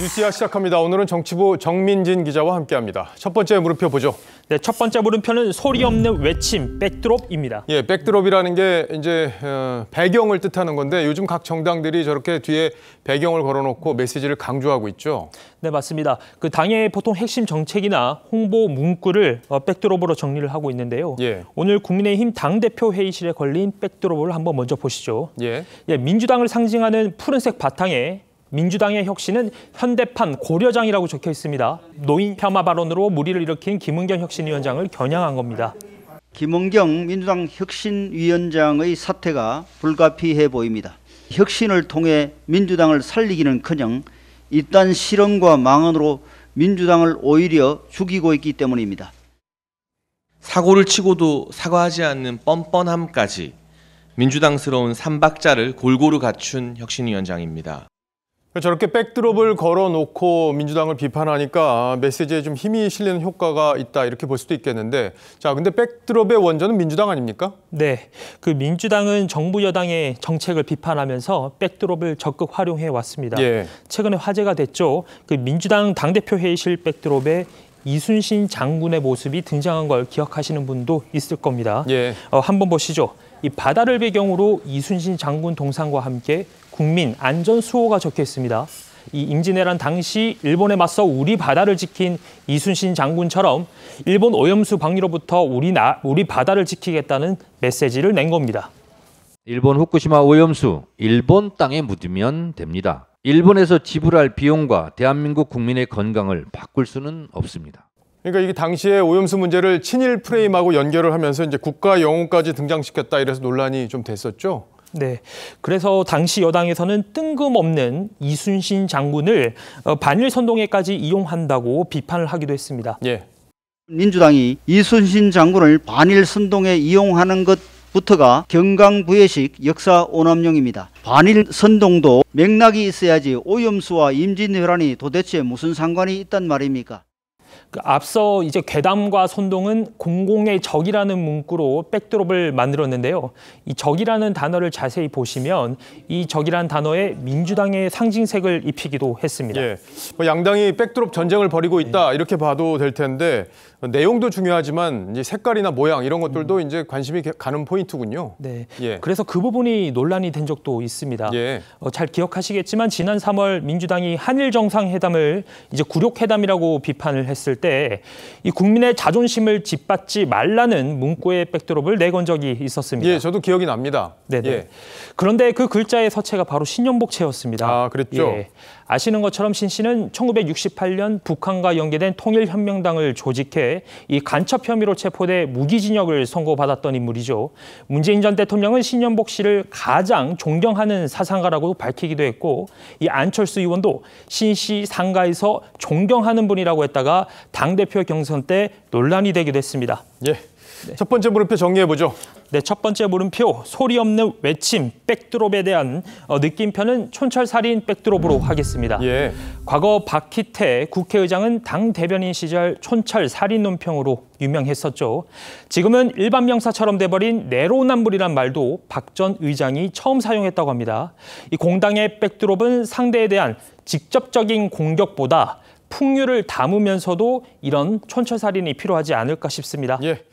뉴스야 시작합니다. 오늘은 정치부 정민진 기자와 함께합니다. 첫 번째 물음표 보죠. 네, 첫 번째 물음표는 소리 없는 외침 백드롭입니다. 예, 백드롭이라는 게 이제 어, 배경을 뜻하는 건데 요즘 각 정당들이 저렇게 뒤에 배경을 걸어놓고 메시지를 강조하고 있죠. 네, 맞습니다. 그 당의 보통 핵심 정책이나 홍보 문구를 어, 백드롭으로 정리를 하고 있는데요. 예. 오늘 국민의힘 당 대표 회의실에 걸린 백드롭을 한번 먼저 보시죠. 예. 예, 민주당을 상징하는 푸른색 바탕에 민주당의 혁신은 현대판 고려장이라고 적혀 있습니다. 노인 폄하 발언으로 무리를 일으킨 김은경 혁신위원장을 겨냥한 겁니다. 김은경 민주당 혁신위원장의 사태가 불가피해 보입니다. 혁신을 통해 민주당을 살리기는커녕 이딴 실언과 망언으로 민주당을 오히려 죽이고 있기 때문입니다. 사고를 치고도 사과하지 않는 뻔뻔함까지 민주당스러운 삼박자를 골고루 갖춘 혁신위원장입니다. 저렇게 백드롭을 걸어놓고 민주당을 비판하니까 아, 메시지에 좀 힘이 실리는 효과가 있다 이렇게 볼 수도 있겠는데 자 근데 백드롭의 원전은 민주당 아닙니까? 네, 그 민주당은 정부 여당의 정책을 비판하면서 백드롭을 적극 활용해 왔습니다. 예. 최근에 화제가 됐죠. 그 민주당 당대표 회의실 백드롭에 이순신 장군의 모습이 등장한 걸 기억하시는 분도 있을 겁니다. 예. 어, 한번 보시죠. 이 바다를 배경으로 이순신 장군 동상과 함께 국민 안전 수호가 적혀 있습니다. 이 임진왜란 당시 일본에 맞서 우리 바다를 지킨 이순신 장군처럼 일본 오염수 방류로부터 우리 나 우리 바다를 지키겠다는 메시지를 낸 겁니다. 일본 후쿠시마 오염수 일본 땅에 묻으면 됩니다. 일본에서 지불할 비용과 대한민국 국민의 건강을 바꿀 수는 없습니다. 그러니까 이게 당시에 오염수 문제를 친일 프레임하고 연결을 하면서 이제 국가 영웅까지 등장시켰다 이래서 논란이 좀 됐었죠. 네. 그래서 당시 여당에서는 뜬금없는 이순신 장군을 어, 반일 선동에까지 이용한다고 비판을 하기도 했습니다. 예. 민주당이 이순신 장군을 반일 선동에 이용하는 것 부터가 경강부예식 역사 오남용입니다. 반일 선동도 맥락이 있어야지 오염수와 임진왜란이 도대체 무슨 상관이 있단 말입니까? 그 앞서 이제 괴담과 선동은 공공의 적이라는 문구로 백드롭을 만들었는데요. 이 적이라는 단어를 자세히 보시면 이적이라는 단어에 민주당의 상징색을 입히기도 했습니다. 예, 뭐 양당이 백드롭 전쟁을 벌이고 있다 네. 이렇게 봐도 될 텐데 내용도 중요하지만 이제 색깔이나 모양 이런 것들도 음. 이제 관심이 가는 포인트군요. 네. 예. 그래서 그 부분이 논란이 된 적도 있습니다. 예. 어, 잘 기억하시겠지만 지난 3월 민주당이 한일 정상회담을 이제 굴욕회담이라고 비판을 했을 때이 국민의 자존심을 짓밟지 말라는 문구의 백드롭을 내건 적이 있었습니다. 예, 저도 기억이 납니다. 네. 예. 그런데 그 글자의 서체가 바로 신년복체였습니다. 아, 그랬죠. 예. 아시는 것처럼 신 씨는 1968년 북한과 연계된 통일혁명당을 조직해 이 간첩 혐의로 체포돼 무기징역을 선고받았던 인물이죠. 문재인 전 대통령은 신년복 씨를 가장 존경하는 사상가라고 밝히기도 했고 이 안철수 의원도 신 씨 상가에서 존경하는 분이라고 했다가 당대표 경선 때 논란이 되기도 했습니다. 예. 네. 첫 번째 물음표 정리해보죠. 네, 첫 번째 물음표 소리 없는 외침 백드롭에 대한 어, 느낌표는 촌철살인 백드롭으로 하겠습니다. 예. 과거 박희태 국회의장은 당 대변인 시절 촌철살인 논평으로 유명했었죠. 지금은 일반 명사처럼 돼버린 내로남불이란 말도 박 전 의장이 처음 사용했다고 합니다. 이 공당의 백드롭은 상대에 대한 직접적인 공격보다 풍류를 담으면서도 이런 촌철살인이 필요하지 않을까 싶습니다. 예.